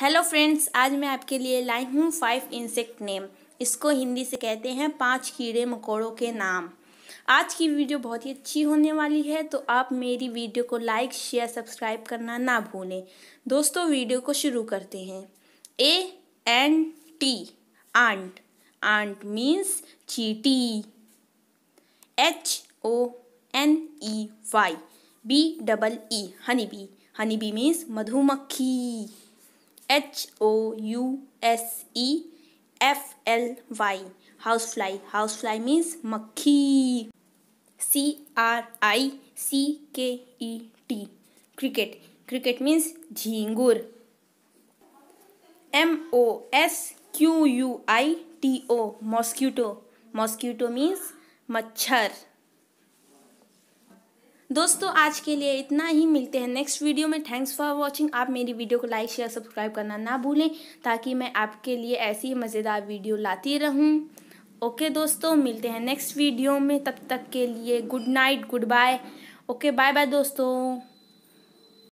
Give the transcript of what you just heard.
hello friends आज मैं आपके लिए लाई हूँ फाइव इंसेक्ट नेम इसको हिंदी से कहते हैं पांच कीड़े मकोड़ों के नाम आज की वीडियो बहुत ही अच्छी होने वाली है तो आप मेरी वीडियो को लाइक शेयर सब्सक्राइब करना ना भूलें दोस्तों वीडियो को शुरू करते हैं A N T ant ant means चीटी H O N E Y B double E honey bee honey bee means मधुमक्खी H O U S E F L Y house fly house fly means मक्खी C R I C K E T cricket cricket means झींगुर M O S Q U I T O mosquito mosquito means मच्छर दोस्तों आज के लिए इतना ही मिलते हैं नेक्स्ट वीडियो में थैंक्स फॉर वॉचिंग आप मेरी वीडियो को लाइक शेयर सब्सक्राइब करना ना भूलें ताकि मैं आपके लिए ऐसी ही मज़ेदार वीडियो लाती रहूं ओके दोस्तों मिलते हैं नेक्स्ट वीडियो में तब तक के लिए good night good bye okay bye bye दोस्तों